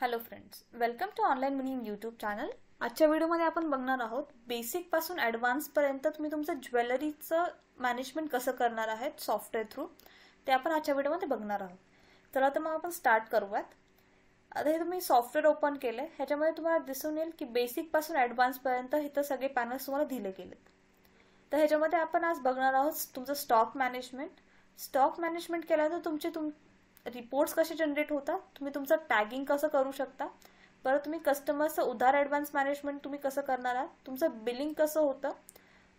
Hello friends welcome to online meaning YouTube channel आजच्या व्हिडिओमध्ये आपण बघणार आहोत बेसिकपासून ॲडव्हान्सपर्यंत तुम्ही तुमचं ज्वेलरीचं मॅनेजमेंट कसं करणार आहेत सॉफ्टवेअर थ्रू ते आपण आजच्या व्हिडिओमध्ये बघणार आहोत तर आता मग आपण स्टार्ट करूयात आता हे तुम्ही सॉफ्टवेअर ओपन केले ह्याच्यामध्ये तुम्हाला दिसून येईल की बेसिकपासून ॲडव्हान्सपर्यंत इथं सगळे पॅनल्स तुम्हाला दिले गेलेत तर ह्याच्यामध्ये आपण आज बघणार आहोत तुमचं स्टॉक मॅनेजमेंट स्टॉक मॅनेजमेंट केल्यानंतर तुमचे तुम रिपोर्ट्स कसे जनरेट होतात तुम्ही तुमचं टॅगिंग कसं करू शकता परत तुम्ही कस्टमरचं उधार ॲडव्हान्स मॅनेजमेंट तुम्ही कसं करणार आहात तुमचं बिलिंग कसं होतं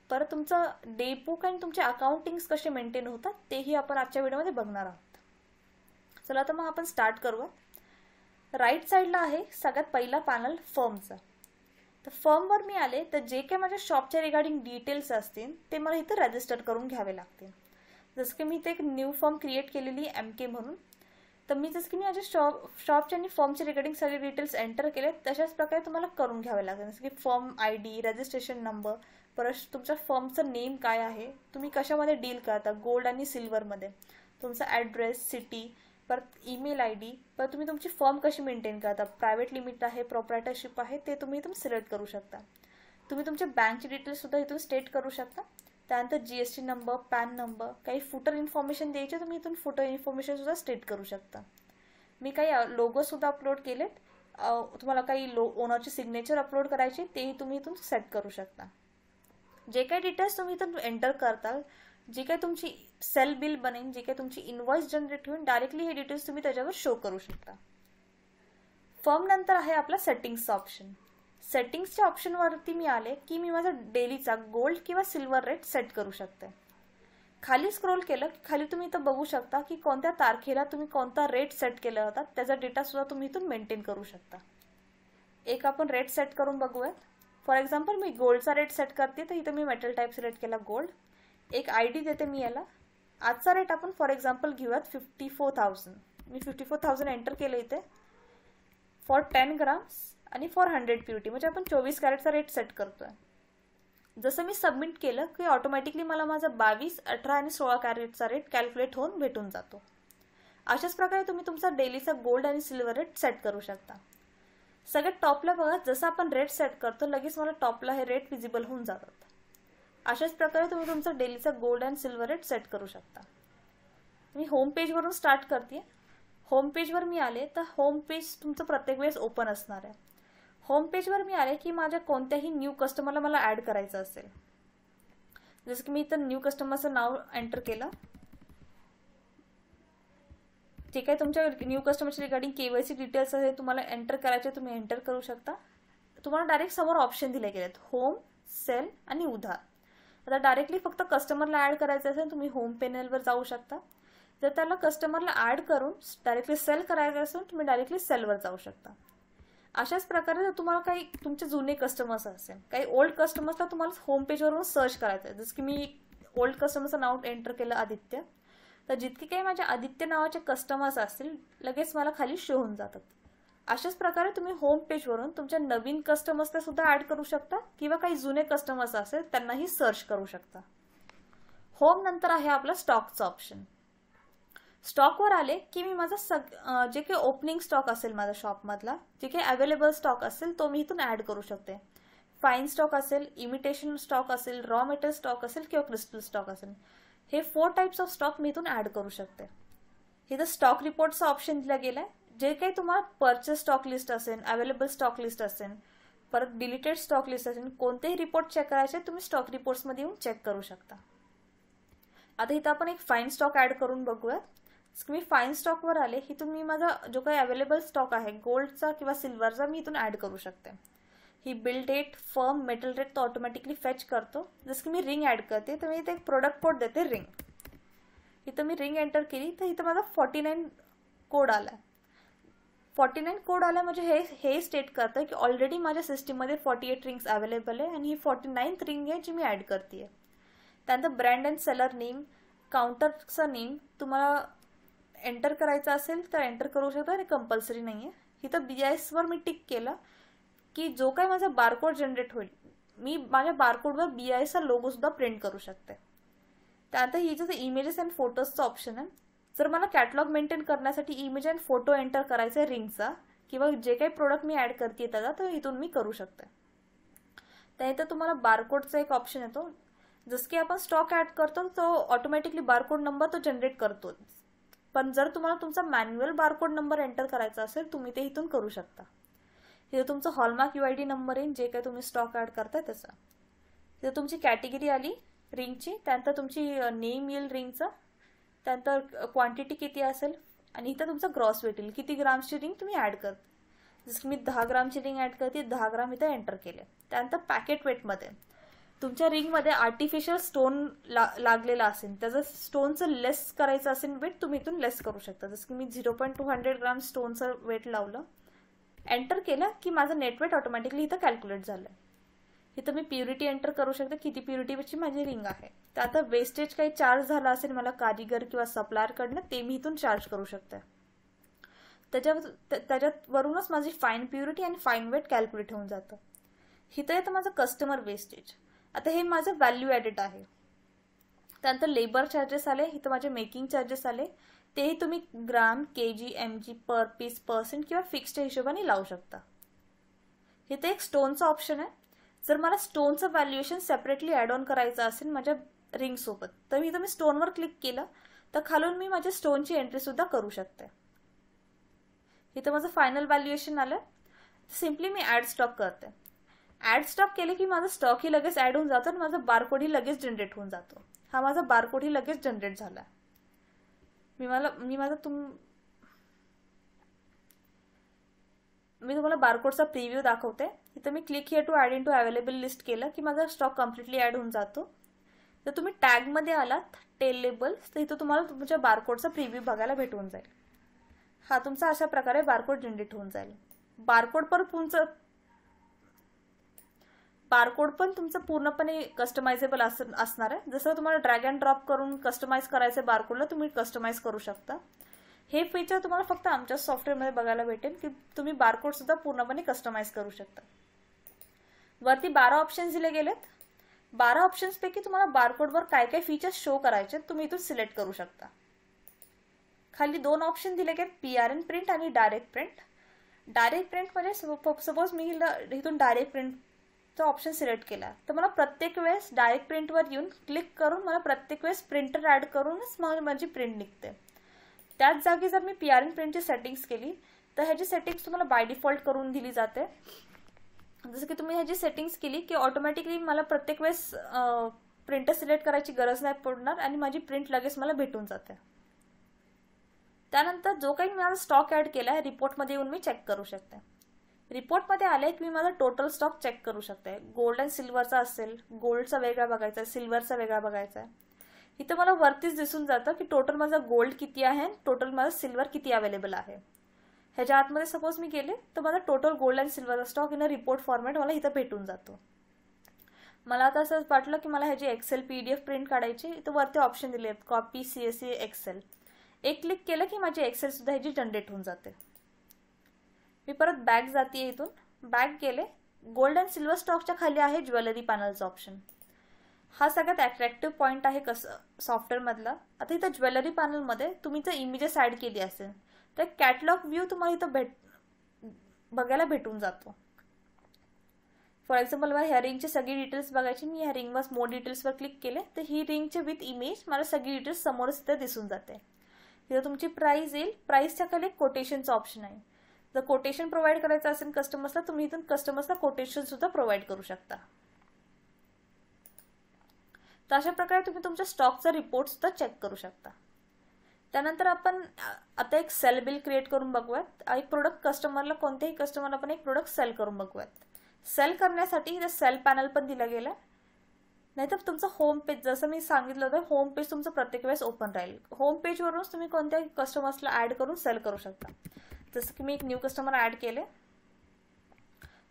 परत तुमचं डेपो आणि तुमचे अकाउंटिंग्स कसे मेंटेन होतात तेही आपण आजच्या व्हिडिओमध्ये बघणार आहोत चला तर मग आपण स्टार्ट करूया राईट साईडला आहे सगळ्यात पहिला पॅनल फर्मचा तर फर्मवर मी आले तर जे काही माझ्या शॉपच्या रिगार्डिंग डिटेल्स असतील ते मला इथं रजिस्टर करून घ्यावे लागतील जसं की मी इथे एक न्यू फॉर्म क्रिएट केलेली एम के म्हणून तर मी जसं की मी माझ्या शॉप शॉपचे आणि फॉर्मचे रिगार्डिंग सगळे डिटेल्स एंटर केले तशाच प्रकारे तुम्हाला करून घ्यावे लागेल जसं की form I D registration number परत तुमच्या फॉर्मचं नेम काय आहे तुम्ही कशामध्ये डील करता गोल्ड आणि सिल्वरमध्ये तुमचा ॲड्रेस सिटी परत ईमेल आय डी परत तुम्ही तुमची फॉर्म कशी मेंटेन करता प्रायव्हेट लिमिट आहे प्रॉपरायटरशिप आहे ते तुम्ही इथून सिलेक्ट करू शकता तुम्ही तुमच्या बँकचे डिटेल्ससुद्धा इथून स्टेट करू शकता त्यानंतर जीएसटी नंबर पॅन नंबर काही फुटर इन्फॉर्मेशन द्यायचे तुम्ही इथून फुटर इन्फॉर्मेशन सुद्धा स्टेट करू शकता मी काही लोगो सुद्धा अपलोड केलेत तुम्हाला काही लो ओनरची सिग्नेचर अपलोड करायचे तेही तुम्ही इथून सेट करू शकता जे काही डिटेल्स तुम्ही इथून एंटर करताल जे काही तुमची सेल बिल बनेन जे काही तुमची इन्व्हॉइस जनरेट होईल डायरेक्टली हे डिटेल्स तुम्ही त्याच्यावर शो करू शकता फर्म नंतर आहे आपला सेटिंग्सचा ऑप्शन सेटिंग्सच्या ऑप्शनवरती मी आले की मी माझा डेलीचा गोल्ड किंवा सिल्वर रेट सेट करू शकते खाली स्क्रोल केलं की खाली तुम्ही इथं बघू शकता की कोणत्या तारखेला तुम्ही कोणता रेट सेट केला होता त्याचा डेटासुद्धा तुम्ही इथून मेंटेन करू शकता एक आपण रेट सेट करून बघूयात फॉर एक्झाम्पल मी गोल्डचा रेट सेट करते तर इथं मी मेटल टाईप सिलेक्ट केला गोल्ड एक आय डी देते मी याला आजचा रेट आपण फॉर एक्झाम्पल घेऊयात फिफ्टी फोर थाउजंड मी फिफ्टी फोर थाउजंड एंटर केलं इथे फॉर टेन ग्राम्स आणि फोर हंड्रेड प्युरिटी म्हणजे आपण चोवीस कॅरेटचा रेट सेट करतो आहे जसं मी सबमिट केलं की ऑटोमॅटिकली मला माझा बावीस अठरा आणि सोळा कॅरेटचा रेट कॅल्क्युलेट होऊन भेटून जातो अशाच प्रकारे तुम्ही तुमचा डेलीचा गोल्ड आणि सिल्वर रेट सेट करू शकता सगळ्यात टॉपला बघा जसं आपण रेट सेट करतो लगेच मला टॉपला हे रेट विजिबल होऊन जातात अशाच प्रकारे तुम्ही तुमचा डेलीचा gold and silver rate set करू शकता मी होम पेजवरून स्टार्ट करते होम पेजवर मी आले तर होम पेज तुमचं प्रत्येक वेळेस ओपन असणार आहे होम पेजवर मी आले की माझ्या कोणत्याही न्यू कस्टमरला मला ॲड करायचं असेल जसं की मी इथं न्यू कस्टमरचं नाव एंटर केलं ठीक आहे तुमच्या न्यू कस्टमरच्या रिगार्डिंग केवायसी डिटेल्स आहे तुम्हाला एंटर करायचे तुम्ही एंटर करू शकता तुम्हाला डायरेक्ट समोर ऑप्शन दिले गेलेत होम सेल आणि उधार आता डायरेक्टली फक्त कस्टमरला ॲड करायचं असेल तुम्ही होम पेनलवर जाऊ शकता जर त्याला कस्टमरला ॲड करून डायरेक्टली सेल करायचं असेल तुम्ही डायरेक्टली सेलवर जाऊ शकता अशाच प्रकारे जर तुम्हाला काही तुमचे जुने कस्टमर्स असेल काही ओल्ड कस्टमर्सला तुम्हाला होम पेजवरून सर्च करायचं आहे जसं की मी ओल्ड कस्टमरचं नाव एंटर केलं आदित्य तर जितके काही माझ्या आदित्य नावाचे कस्टमर्स असतील लगेच मला खाली शो होऊन जातात अशाच प्रकारे तुम्ही होम पेजवरून तुमच्या नवीन कस्टमर्सला सुद्धा ॲड करू शकता किंवा काही जुने कस्टमर्स असेल त्यांनाही सर्च करू शकता होम नंतर आहे आपला स्टॉकचं ऑप्शन स्टॉकवर आले की मी माझा सग जे काही ओपनिंग स्टॉक असेल शॉप मधला जे काही अवेलेबल स्टॉक असेल तो मी इथून ऍड करू शकते फाईन स्टॉक असेल इमिटेशन स्टॉक असेल रॉ मेटेरियल स्टॉक असेल किंवा क्रिस्टल स्टॉक असेल हे फोर टाईप्स ऑफ स्टॉक मी इथून ऍड करू शकते इथं स्टॉक रिपोर्टचा ऑप्शन दिला गेलाय जे काही तुम्हाला परचेस स्टॉक लिस्ट असेल अवेलेबल स्टॉक लिस्ट असेल परत डिलिटेड स्टॉक लिस्ट असेल कोणतेही रिपोर्ट चेक करायचे तुम्ही स्टॉक मध्ये येऊन चेक करू शकता आता इथं आपण एक फाईन स्टॉक ऍड करून बघूयात मी फाईन स्टॉकवर आले इथून मी माझा जो काही अवेलेबल स्टॉक आहे गोल्डचा किंवा सिल्वरचा मी इथून ॲड करू शकते ही bill date firm metal rate तो ऑटोमॅटिकली फेच करतो जसं की मी रिंग ॲड करते तर मी इथे एक प्रोडक्ट कोड देते रिंग इथं मी रिंग एंटर केली तर इथं माझा फॉर्टी नाईन कोड आला फॉर्टी नाईन कोड आला म्हणजे हे हे स्टेट करतं की ऑलरेडी माझ्या सिस्टीममध्ये फॉर्टी एट रिंग्स अवेलेबल आहे आणि ही फॉर्टी नाईन्थ रिंग आहे जी मी ॲड करते त्यानंतर ब्रँड अँड सेलर नेम काउंटरचा नेम तुम्हाला एंटर करायचं असेल तर एंटर करू शकता आणि कंपल्सरी नाही आहे इथं बी आय एसवर मी टिक केलं की जो काही माझा बारकोड जनरेट होईल मी माझ्या बारकोडवर बी आय एसचा लोगोसुद्धा प्रिंट करू शकते त्यानंतर ही जे इमेजेस अँड फोटोजचं ऑप्शन आहे जर मला कॅटलॉग मेंटेन करण्यासाठी इमेज अँड फोटो एंटर करायचा आहे रिंगचा किंवा जे काही प्रोडक्ट मी ॲड करते त्याचा तो इथून मी करू शकते इथं तुम्हाला बारकोडचा एक ऑप्शन येतो जसं की आपण स्टॉक ॲड करतो तो ऑटोमॅटिकली बारकोड नंबर तो जनरेट करतो पण जर तुम्हाला तुमचा मॅन्युअल बारकोड नंबर एंटर करायचा असेल तुम्ही ते इथून करू शकता तिथे तुमचं hallmark U I D number येईल जे काही तुम्ही स्टॉक ॲड करता त्याचा तिथे तुमची कॅटेगरी आली रिंगची त्यानंतर तुमची नेम येईल रिंगचं त्यानंतर क्वांटिटी किती असेल आणि इथं तुमचा ग्रॉस वेट येईल किती ग्रामची रिंग तुम्ही ॲड करता जसं मी दहा ग्रामची रिंग ॲड करते दहा ग्राम इथं एंटर केले त्यानंतर पॅकेट वेटमध्ये तुमच्या रिंगमध्ये आर्टिफिशियल स्टोन ला लागलेला असेल त्याचं स्टोनचं लेस करायचं असेल वेट तुम्ही इथून लेस करू शकता जसं की मी zero point two hundred gram स्टोनचं वेट लावलं एंटर केलं की माझं नेटवेट ऑटोमॅटिकली इथं कॅल्क्युलेट झालं इथं मी प्युरिटी एंटर करू शकते किती प्युरिटीची माझी रिंग आहे तर आता वेस्टेज काही चार्ज झाला असेल मला कारीगर किंवा सप्लायरकडनं ते मी इथून चार्ज करू शकते त्याच्या त्याच्यावरूनच माझी फाईन प्युरिटी आणि फाईन वेट कॅल्क्युलेट होऊन जातं इथं येतं माझं कस्टमर वेस्टेज आता हे माझं व्हॅल्यू ॲडेड आहे त्यानंतर लेबर चार्जेस आले इथं माझे मेकिंग चार्जेस आले तेही तुम्ही gram K G M G per piece percent किंवा फिक्स्ड हिशोबाने लावू शकता इथे एक स्टोनचं ऑप्शन आहे जर मला स्टोनचं व्हॅल्युएशन सेपरेटली ॲड ऑन करायचं असेल माझ्या रिंगसोबत तर मी तुम्ही स्टोनवर क्लिक केलं तर खालून मी माझ्या स्टोनची एंट्रीसुद्धा करू शकते इथं माझं फायनल व्हॅल्युएशन आलं सिम्पली मी ॲड स्टॉक करते ऍड स्टॉक केले की माझा ही लगेच ऍड होऊन जातो आणि माझा बारकोड ही लगेच जनरेट होऊन जातो हा माझा बारकोड ही लगेच जनरेट झाला मी मला मी माझा तुम मी तुम्हाला बारकोडचा प्रिव्ह्यू दाखवते इथं मी click here to add into available list केलं की माझा स्टॉक कम्प्लिटली ॲड होऊन जातो जर तुम्ही टॅगमध्ये आलात टेल लेबल्स तर इथं तुम्हाला तुमच्या बारकोडचा प्रिव्ह्यू बघायला भेटून जाईल हा तुमचा अशा प्रकारे बारकोड जनरेट होऊन जाईल बारकोड पर तुमचं बारकोड पण तुमचं पूर्णपणे कस्टमायझेबल असणार आहे जसं तुम्हाला ड्रॅग अँड ड्रॉप करून कस्टमाइज करायचं बारकोडला तुम्ही कस्टमाइज करू शकता हे फीचर तुम्हाला फक्त आमच्या सॉफ्टवेअरमध्ये बघायला भेटेल की तुम्ही बारकोड सुद्धा पूर्णपणे कस्टमाइज करू शकता वरती बारा ऑप्शन्स दिले गेलेत बारा ऑप्शन्सपैकी तुम्हाला बारकोडवर काय काय फीचर्स शो करायचे तुम्ही इथून सिलेक्ट करू शकता खाली दोन ऑप्शन दिले गेले पी आर एन प्रिंट आणि डायरेक्ट प्रिंट डायरेक्ट प्रिंट म्हणजे सपोज मी इथून डायरेक्ट प्रिंट तो ऑप्शन सिलेक्ट केला तर मला प्रत्येक वेळेस डायरेक्ट प्रिंटवर येऊन क्लिक करून मला प्रत्येक वेळेस प्रिंटर ॲड करूनच मग माझी प्रिंट निघते त्याच जागी जर मी पी आर एन प्रिंटची सेटिंग्स केली तर ह्याची सेटिंग्स तुम्हाला बाय डिफॉल्ट करून दिली जाते जसं की तुम्ही ह्याची सेटिंग्स केली की ऑटोमॅटिकली मला प्रत्येक वेळेस प्रिंटर सिलेक्ट करायची गरज नाही पडणार आणि माझी प्रिंट लगेच मला भेटून जाते त्यानंतर जो काही मी माझा स्टॉक ॲड केला आहे रिपोर्टमध्ये येऊन मी चेक करू शकते रिपोर्टमध्ये आले की मी माझा टोटल स्टॉक चेक करू शकते गोल्ड अँड सिल्वरचा असेल गोल्डचा वेगळा बघायचा आहे सिल्वरचा वेगळा बघायचा आहे इथं मला वरतीच दिसून जातं की टोटल माझा गोल्ड किती आहे टोटल माझा सिल्वर किती अवेलेबल आहे ह्याच्या आतमध्ये सपोज मी गेले तर मला टोटल गोल्ड अँड सिल्वरचा स्टॉक इन रिपोर्ट फॉर्मॅट मला इथं भेटून जातो मला आता असं वाटलं की मला ह्याची Excel P D F print काढायची इथं वरती ऑप्शन दिले आहेत copy C S C Excel एक क्लिक केलं की माझी एक्सेलसुद्धा ह्याची जनरेट होऊन जाते मी परत बॅग जाते इथून बॅग गेले गोल्ड अँड सिल्वर स्टॉकच्या खाली आहे ज्वेलरी पॅनलचा ऑप्शन हा सगळ्यात अट्रॅक्टिव्ह पॉईंट आहे कसं सॉफ्टवेअरमधला आता इथं ज्वेलरी पॅनलमध्ये तुम्ही जर इमेजेस ॲड केली असेल तर कॅटलॉग व्ह्यू तुम्हाला इथं भेट बघायला भेटून जातो फॉर एक्झाम्पल मला ह्या रिंगची सगळी डिटेल्स बघायची मी ह्या रिंगवर मोर डिटेल्सवर क्लिक केले तर ही रिंगचे विथ इमेज मला सगळी डिटेल्स समोरच इथं दिसून जाते इथं तुमची प्राईस येईल प्राईसच्या खाली कोटेशनचं ऑप्शन आहे जर कोटेशन प्रोव्हाइड करायचं असेल कस्टमर्सला तुम्ही इथून कस्टमर्सला कोटेशन सुद्धा प्रोव्हाइड करू शकता तर अशा प्रकारे तुम्ही तुमच्या स्टॉकचा रिपोर्ट सुद्धा चेक करू शकता त्यानंतर आपण आता एक सेल बिल क्रिएट करून बघूयात एक प्रोडक्ट कस्टमरला कोणत्याही कस्टमरला आपण एक प्रोडक्ट सेल करून बघूयात सेल करण्यासाठी इथे सेल पॅनल पण दिलं गेलं नाहीतर तुमचं होम पेज जसं मी सांगितलं होतं होम पेज तुमचं प्रत्येक वेळेस ओपन राहील होम पेजवरूनच तुम्ही कोणत्याही कस्टमर्सला ऍड करून सेल करू शकता जसं की मी एक न्यू कस्टमर ऍड केले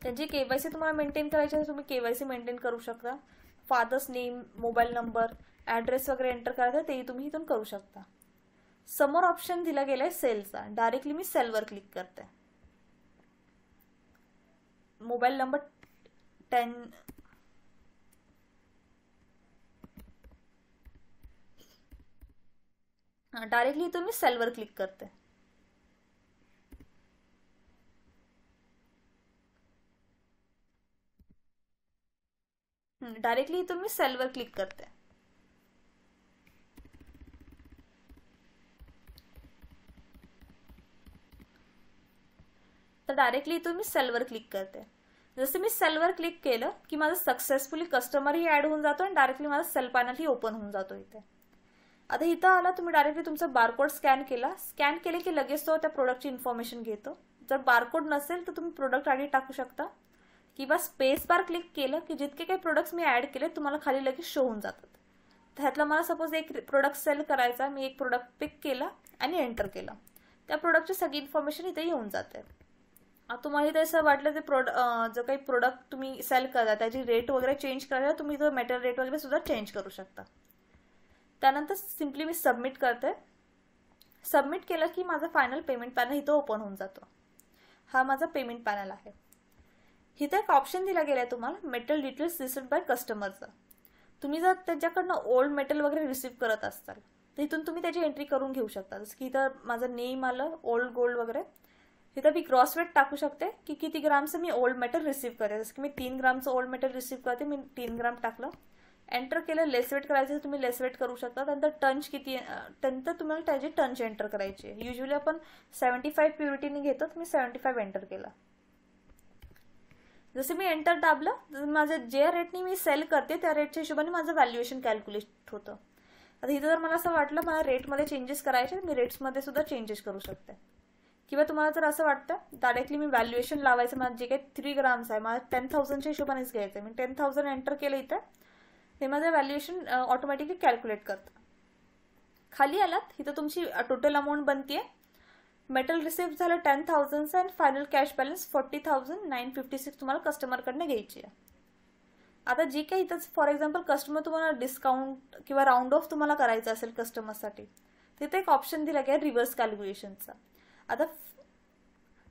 त्यांची के सी तुम्हाला मेंटेन करायची आहे तुम्ही के सी मेंटेन करू शकता father's name mobile number address वगैरे एंटर करायचा तेही तुम्ही इथून करू शकता समोर ऑप्शन दिला गेलाय आहे सेलचा डायरेक्टली मी सेलवर क्लिक करते मोबाईल नंबर टेन डायरेक्टली तुम्ही मी सेलवर क्लिक करते डायरेक्टली इथून मी सेलवर क्लिक करते तर डायरेक्टली इथून मी सेलवर क्लिक करते जसं मी सेलवर क्लिक केलं की माझं सक्सेसफुली कस्टमरही ऍड होऊन जातो आणि डायरेक्टली माझा सेल पॅनलही ओपन होऊन जातो इथे आता इथं आला तुम्ही डायरेक्टली तुमचा बारकोड स्कॅन केला स्कॅन केले की लगेच तो त्या प्रोडक्टची इन्फॉर्मेशन घेतो जर बारकोड नसेल तर तुम्ही प्रोडक्ट आयडी टाकू शकता किंवा स्पेस बार क्लिक केलं की जितके काही प्रोडक्ट्स मी ॲड केले तुम्हाला खाली लगेच शो होऊन जातात त्यातला मला सपोज एक प्रोडक्ट सेल करायचा मी एक प्रोडक्ट पिक केला आणि एंटर केलं त्या प्रोडक्टची सगळी इन्फॉर्मेशन इथे येऊन जाते तुम्हाला इथे असं वाटलं ते प्रोड जो काही प्रोडक्ट तुम्ही सेल करता त्याची रेट वगैरे चेंज करायला तुम्ही तो मेटल रेट वगैरे सुद्धा चेंज करू शकता त्यानंतर सिम्पली मी सबमिट करते सबमिट केलं की माझा फायनल पेमेंट पॅनल इथं ओपन होऊन जातो हा माझा पेमेंट पॅनल आहे इथं एक ऑप्शन दिला गेला तुम्हाला मेटल डिटेल्स रिसिव्ह बाय कस्टमरचा तुम्ही जर त्याच्याकडनं ओल्ड मेटल वगैरे रिसिव्ह करत असाल तर इथून तुम्ही त्याची एंट्री करून घेऊ शकता जसं की इथं माझं नेम आलं ओल्ड गोल्ड वगैरे इथं मी क्रॉस वेट टाकू शकते की किती ग्रामचं मी ओल्ड मेटल रिसीव करते जसं की मी तीन ग्रामचं ओल्ड मेटल रिसीव करते मी तीन ग्राम टाकलं एंटर केलं लेस वेट करायचं तुम्ही लेस वेट करू शकता नंतर टंच किती नंतर तुम्हाला त्याची टंच एंटर करायची युजली आपण सेव्हन्टी फाईव्ह प्युरिटीने घेतो मी सेव्हन्टी फाईव्ह एंटर केला जसे मी एंटर दाबलं माझं जे रेटनी मी सेल करते त्या रेटच्या हिशोबाने माझं व्हॅल्युएशन कॅल्क्युलेट होतं आता इथं जर मला असं वाटलं मला रेटमध्ये चेंजेस करायचे मी रेट्समध्ये सुद्धा चेंजेस करू शकते किंवा तुम्हाला जर असं वाटतं डायरेक्टली मी व्हॅल्युएशन लावायचं माझं जे काही थ्री ग्राम्स आहे मला टेन थाउजंडच्या हिशोबानेच घ्यायचं मी टेन थाउजंड एंटर केलं इथं ते माझं व्हॅल्युएशन ऑटोमॅटिकली कॅल्क्युलेट करतं खाली आलात इथं तुमची टोटल अमाऊंट आहे मेटल रिसीव्ह झालं ten thousand and final cash balance forty thousand nine fifty six तुम्हाला कस्टमरकडनं घ्यायची आहे आता जी काही इथंच फॉर एक्झाम्पल कस्टमर तुम्हाला डिस्काउंट किंवा राऊंड ऑफ तुम्हाला करायचं असेल कस्टमरसाठी तिथे एक ऑप्शन दिला गेला रिव्हर्स कॅल्क्युलेशनचा आता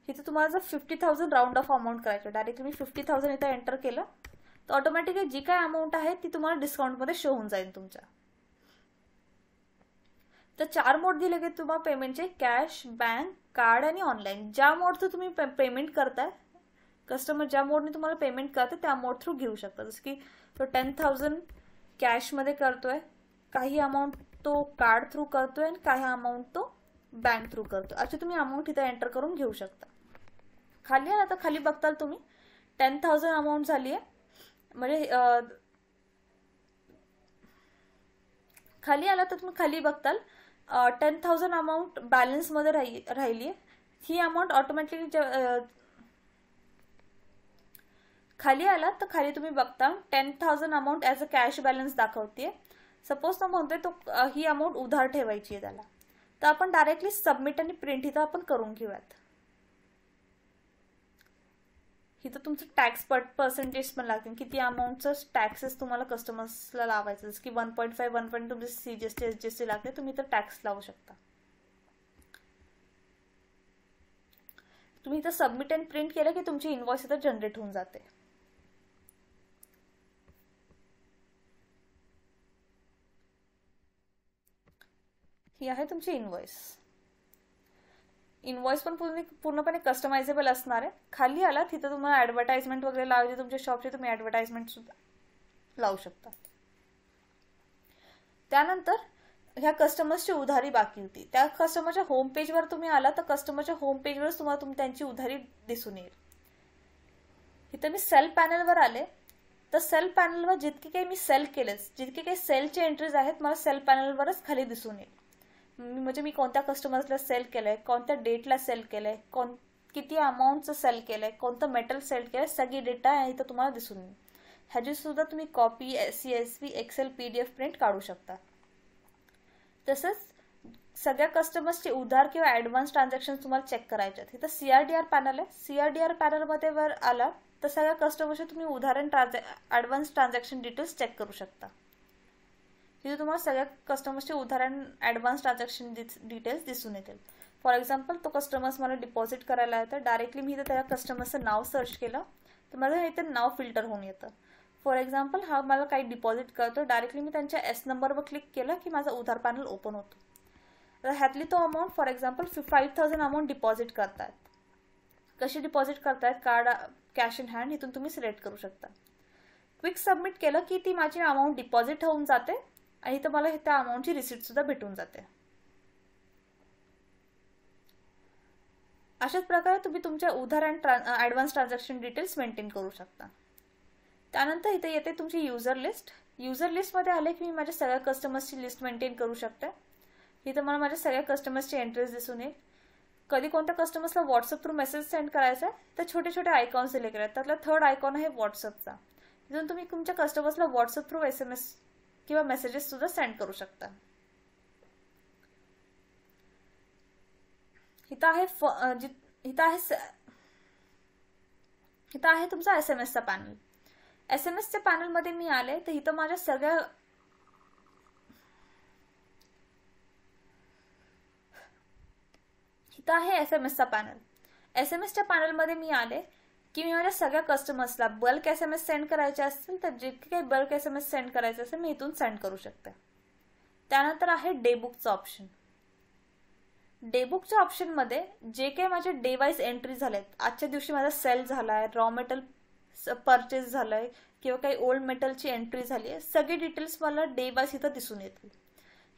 इथे तुम्हाला जर fifty thousand round off amount करायचं डायरेक्ट तुम्ही फिफ्टी थाउजंड इथं एंटर केलं तर ऑटोमॅटिकली जी काय अमाऊंट आहे ती तुम्हाला डिस्काउंटमध्ये शो होऊन जाईल तुमच्या तर चार मोड दिले की तुम्हाला पेमेंटचे कॅश बँक कार्ड आणि ऑनलाईन ज्या मोडचं तुम्ही पेमेंट करताय कस्टमर ज्या मोडने तुम्हाला पेमेंट करते त्या मोड थ्रू घेऊ शकता जसं की तो टेन थाउजंड कॅशमध्ये करतोय काही अमाऊंट तो कार्ड थ्रू करतोय आणि काही अमाऊंट तो बँक थ्रू करतो अच्छा तुम्ही अमाऊंट इथे एंटर करून घेऊ शकता खाली आहे तर खाली बघताल तुम्ही टेन थाउजंड अमाऊंट झाली आहे म्हणजे खाली आला तर तुम्ही खाली बघताल टेन थाउजंड अमाऊंट बॅलन्समध्ये राही राहिली ही अमाऊंट ऑटोमॅटिकली खाली आला तर खाली तुम्ही बघता ten thousand amount as a cash balance दाखवते सपोज तो म्हणतोय तो ही अमाऊंट उधार ठेवायची आहे त्याला तर आपण डायरेक्टली सबमिट आणि प्रिंट इथं आपण करून घेऊयात तिथं तुमचं टॅक्स पट पर्सेंटेज पण लागतील किती अमाऊंटचं टॅक्सेस तुम्हाला कस्टमर्सला लावायचं जसं की one point five one point तुमचे C G S T S G S T लागते तुम्ही तर टॅक्स लावू शकता तुम्ही इथं सबमिट अँड प्रिंट केलं की तुमची इनवॉइस इथं जनरेट होऊन जाते ही आहे तुमची इनवॉइस इनवॉइस पण पूर्ण पूर्णपणे कस्टमायझेबल असणार आहे खाली आला तिथं तुम्हाला ऍडव्हर्टाइजमेंट वगैरे लावायची तुमच्या शॉपचे तुम्ही ऍडव्हर्टाइजमेंट सुद्धा लावू शकता त्यानंतर ह्या कस्टमर्सची उधारी बाकी होती त्या कस्टमरच्या होम पेजवर तुम्ही आला तर कस्टमरच्या होम पेजवर तुम्हाला तुम त्यांची उधारी दिसून येईल इथं मी सेल पॅनलवर आले तर सेल पॅनलवर जितके काही मी सेल केलेच जितके काही सेलचे एंट्रीज आहेत मला सेल पॅनलवरच खाली दिसून येईल म्हणजे मी कोणत्या कस्टमर्सला सेल केलंय कोणत्या डेटला सेल केलंय कोण किती अमाऊंटचं सेल केलंय कोणतं मेटल सेल केलंय सगळी डेटा आहे इथं तुम्हाला दिसून येईल ह्याची सुद्धा तुम्ही copy C S P Excel P D F print काढू शकता तसंच सगळ्या कस्टमर्सचे उधार किंवा ॲडव्हान्स ट्रान्झॅक्शन तुम्हाला चेक करायचे आहेत इथं सीआरडीआर पॅनल आहे सीआरडीआर पॅनलमध्ये वर आला तर सगळ्या कस्टमरचे तुम्ही उदाहरण ट्रान्झॅ ॲडव्हान्स ट्रान्झॅक्शन डिटेल्स चेक करू शकता तिथे तुम्हाला सगळ्या कस्टमर्सचे उदाहरण ॲडव्हान्स ट्रान्झॅक्शन डिटेल्स दिसून येतील फॉर एक्झाम्पल तो कस्टमर्स मला डिपॉझिट करायला येतं डायरेक्टली मी इथं त्या कस्टमरचं नाव सर्च केलं तर माझं इथे नाव फिल्टर होऊन येतं फॉर एक्झाम्पल हा मला काही डिपॉझिट करतो डायरेक्टली मी त्यांच्या एस नंबरवर क्लिक केलं की माझा उधार पॅनल ओपन होतो तर ह्यातली तो amount for example five thousand amount deposit करतायत कशी डिपॉझिट करतायत कार्ड कॅश इन हँड इथून तुम्ही सिलेक्ट करू शकता क्विक सबमिट केलं की ती माझी अमाऊंट डिपॉझिट होऊन जाते आणि इथं मला त्या अमाऊंटची रिसिप्टसुद्धा भेटून जाते अशाच प्रकारे तुम्ही तुमच्या उधार अँड ट्रान ॲडव्हान्स ट्रान्झॅक्शन डिटेल्स मेंटेन करू शकता त्यानंतर इथे येते तुमची युजर लिस्ट युजर लिस्टमध्ये आले की मी माझ्या सगळ्या कस्टमर्सची लिस्ट मेंटेन करू शकते इथं मला माझ्या सगळ्या कस्टमर्सची एंट्रीज दिसून येईल कधी कोणत्या कस्टमर्सला व्हॉट्सअप थ्रू मेसेज सेंड करायचा आहे तर छोटे छोटे आयकॉन सिलेक्ट करायचे त्यातला थर्ड आयकॉन आहे व्हॉट्सअपचा इथून तुम्ही तुमच्या कस्टमर्सला WhatsApp through S M S किंवा मेसेजेस सुद्धा सेंड करू शकता इथं आहे इथं आहे इथं आहे तुमचा S M panel S M एसच्या पॅनलमध्ये मी आले तर हिथं माझ्या सगळ्या इथं आहे S M panel S M एसच्या पॅनलमध्ये मी आले की मी माझ्या सगळ्या कस्टमर्सला bulk S M S send करायचे असतील तर जे काही bulk S M S send करायचे असेल मी इथून सेंड करू शकते त्यानंतर आहे डे बुकचं ऑप्शन डे डेबुकच्या ऑप्शनमध्ये जे काही माझे डे वाईस एंट्री झालेत आजच्या दिवशी माझा सेल झाला आहे रॉ मेटल परचेस झालं आहे किंवा काही ओल्ड मेटलची एंट्री झाली आहे सगळी डिटेल्स मला डे वाईस इथं दिसून येतील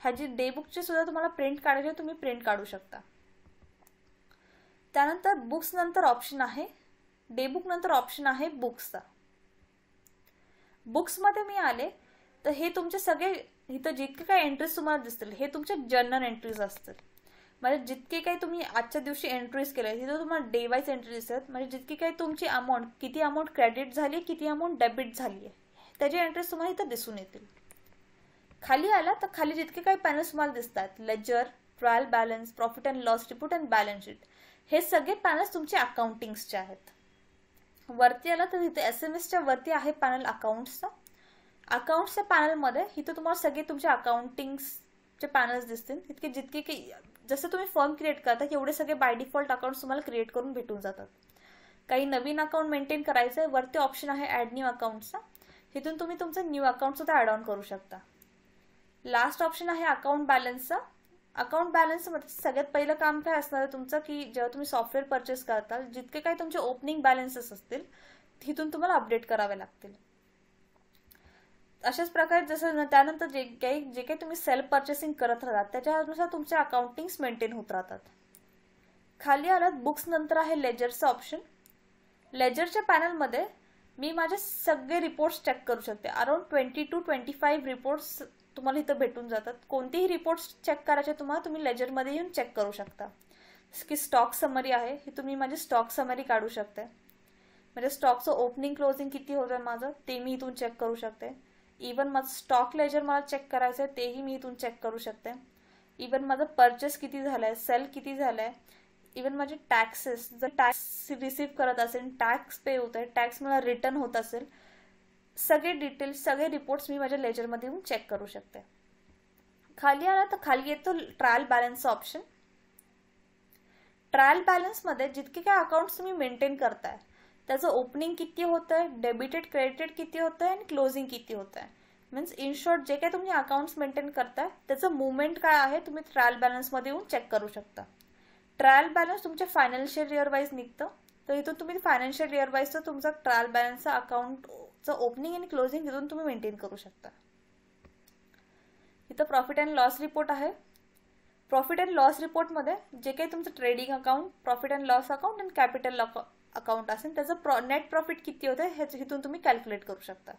ह्याची बुकची सुद्धा तुम्हाला प्रिंट काढायची तुम्ही प्रिंट काढू शकता त्यानंतर बुक्स नंतर ऑप्शन आहे डे बुक नंतर ऑप्शन आहे बुक्सचा बुक्समध्ये मी आले तर हे तुमचे सगळे इथं जितके काही एंट्रीज तुम्हाला दिसतील हे तुमचे जर्नल एंट्रीज असतात म्हणजे जितके काही तुम्ही आजच्या दिवशी एंट्रीज केल्या तिथं तुम्हाला डे वाईज एंट्री दिसतात म्हणजे जितकी काही तुमची अमाऊंट किती अमाऊंट क्रेडिट झाली किती अमाऊंट डेबिट झाली आहे त्याची एंट्रीज तुम्हाला इथं दिसून येतील खाली आला तर खाली जितके काही पॅनल्स तुम्हाला दिसतात ledger trial balance profit and loss report and balance sheet हे सगळे पॅनल्स तुमचे अकाउंटिंगचे आहेत वरती आला तर तिथे एस एम एसच्या वरती आहे पॅनल अकाउंट्सचा अकाउंट्सच्या पॅनलमध्ये इथं तुम्हाला सगळे तुमचे अकाउंटिंगचे पॅनल्स दिसतील इतके जितके की जसं तुम्ही फॉर्म क्रिएट करता एवढे सगळे बाय डिफॉल्ट अकाउंट्स तुम्हाला क्रिएट करून भेटून जातात काही नवीन अकाउंट मेंटेन करायचं आहे वरती ऑप्शन आहे ॲड न्यू अकाउंटचा इथून तुम्ही तुमचं न्यू अकाउंट सुद्धा ऍड ऑन करू शकता लास्ट ऑप्शन आहे अकाउंट बॅलन्सचा अकाउंट बॅलन्स सगळ्यात पहिलं काम काय असणार आहे तुमचं की जेव्हा तुम्ही सॉफ्टवेअर परचेस करताल जितके काही तुमचे ओपनिंग बॅलन्सेस असतील तिथून तुम्हाला अपडेट करावे लागतील अशाच प्रकारे जसं त्यानंतर जे काही जे काही तुम्ही सेल्फ परचेसिंग करत राहतात त्याच्यानुसार तुमचे अकाउंटिंग्स मेंटेन होत राहतात खाली आलात बुक्स नंतर आहे लेजरचं ऑप्शन लेजरच्या पॅनलमध्ये मी माझे सगळे रिपोर्ट्स चेक करू शकते around twenty two twenty five reports तुम्हाला इथं भेटून जातात कोणतेही रिपोर्ट्स चेक करायचे तुम्हाला तुम्ही लेजरमध्ये येऊन चेक करू शकता की स्टॉक समरी आहे ही तुम्ही माझी स्टॉक समरी काढू शकते म्हणजे स्टॉकचं ओपनिंग क्लोजिंग किती होतं माझं ते मी इथून चेक करू शकते इवन माझं स्टॉक लेजर मला चेक करायचं आहे तेही मी इथून चेक करू शकते इवन माझं परचेस किती झालं आहे सेल किती झालं आहे इवन माझे टॅक्सेस जर टॅक्स रिसीव्ह करत असेल टॅक्स पे होत आहे टॅक्स मला रिटर्न होत असेल सगळे डिटेल्स सगळे रिपोर्ट्स मी माझ्या लेजरमध्ये येऊन चेक करू शकते खाली आला तर खाली येतो ट्रायल बॅलन्स ऑप्शन ट्रायल बॅलन्समध्ये जितके काय अकाउंट्स तुम्ही मेंटेन करताय त्याचं ओपनिंग किती होतं आहे डेबिटेड क्रेडिटेड किती होतं आहे आणि क्लोजिंग किती होतं आहे मीन्स इन शॉर्ट जे काही तुम्ही अकाउंट्स मेंटेन करताय त्याचं मुवमेंट काय आहे तुम्ही ट्रायल बॅलन्समध्ये येऊन चेक करू शकता ट्रायल बॅलन्स तुमच्या फायनान्शियल इयर वाईज निघतं तर इथून तुम्ही फायनान्शियल इयर वाईजचं तुमचा ट्रायल बॅलन्सचा अकाउंट च ओपनिंग आणि क्लोजिंग इथून तुम्ही मेंटेन करू शकता इथं प्रॉफिट अँड लॉस रिपोर्ट आहे प्रॉफिट अँड लॉस रिपोर्ट मध्ये जे काही तुमचं trading account profit and loss account and capital account असेल त्याचं प्रॉ नेट प्रॉफिट किती होतं हे इथून तुम्ही कॅल्क्युलेट करू शकता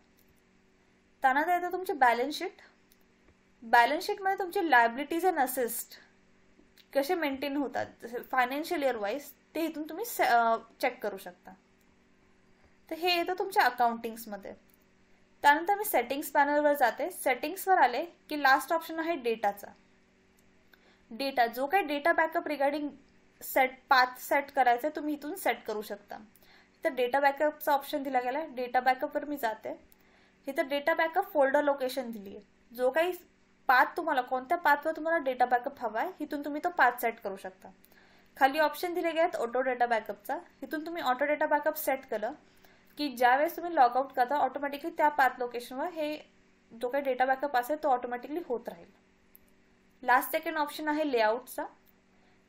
त्यानंतर येतं तुमची बॅलन्स शीट बॅलन्स शीटमध्ये तुमचे लायबिलिटीज अँड असिस्ट कसे मेंटेन होतात जसे फायनान्शियल इयर वाईज ते इथून तुम्ही चेक करू शकता तर हे येतं तुमच्या मध्ये त्यानंतर मी सेटिंग्स पॅनलवर जाते सेटिंग्सवर आले की लास्ट ऑप्शन आहे डेटाचा डेटा जो काही data backup regarding set path set करायचा तुम्ही इथून सेट करू शकता तर डेटा बॅकअपचा ऑप्शन दिला गेला डेटा बॅकअपवर मी जाते इथं डेटा बॅकअप फोल्डर लोकेशन दिली आहे जो काही पाथ तुम्हाला कोणत्या पाथवर तुम्हाला डेटा बॅकअप हवा आहे इथून तुम्ही तो पाथ सेट करू शकता खाली ऑप्शन दिले गेले ऑटो डेटा बॅकअपचा इथून तुम्ही ऑटो डेटा बॅकअप सेट केलं की ज्यावेळेस तुम्ही आउट करता ऑटोमॅटिकली त्या पाच लोकेशनवर हे जो काही डेटा बॅकअप असेल तो ऑटोमॅटिकली होत राहील लास्ट सेकंड ऑप्शन आहे लेआउटचा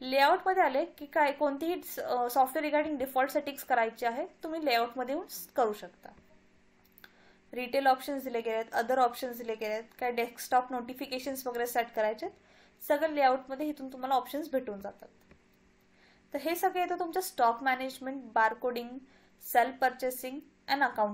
लेआउटमध्ये आले की काय कोणतीही सॉफ्टवेअर रिगार्डिंग डिफॉल्ट सेटिंग्स करायची आहे तुम्ही लेआउटमध्ये येऊन करू शकता रिटेल ऑप्शन्स दिले गेले आहेत अदर ऑप्शन्स दिले गेले आहेत काय डेस्कटॉप नोटिफिकेशन वगैरे सेट करायचे सगळं लेआउटमध्ये इथून तुम्हाला ऑप्शन्स भेटून जातात तर हे सगळे येतं तुमच्या stock management barcoding self purchasing and account.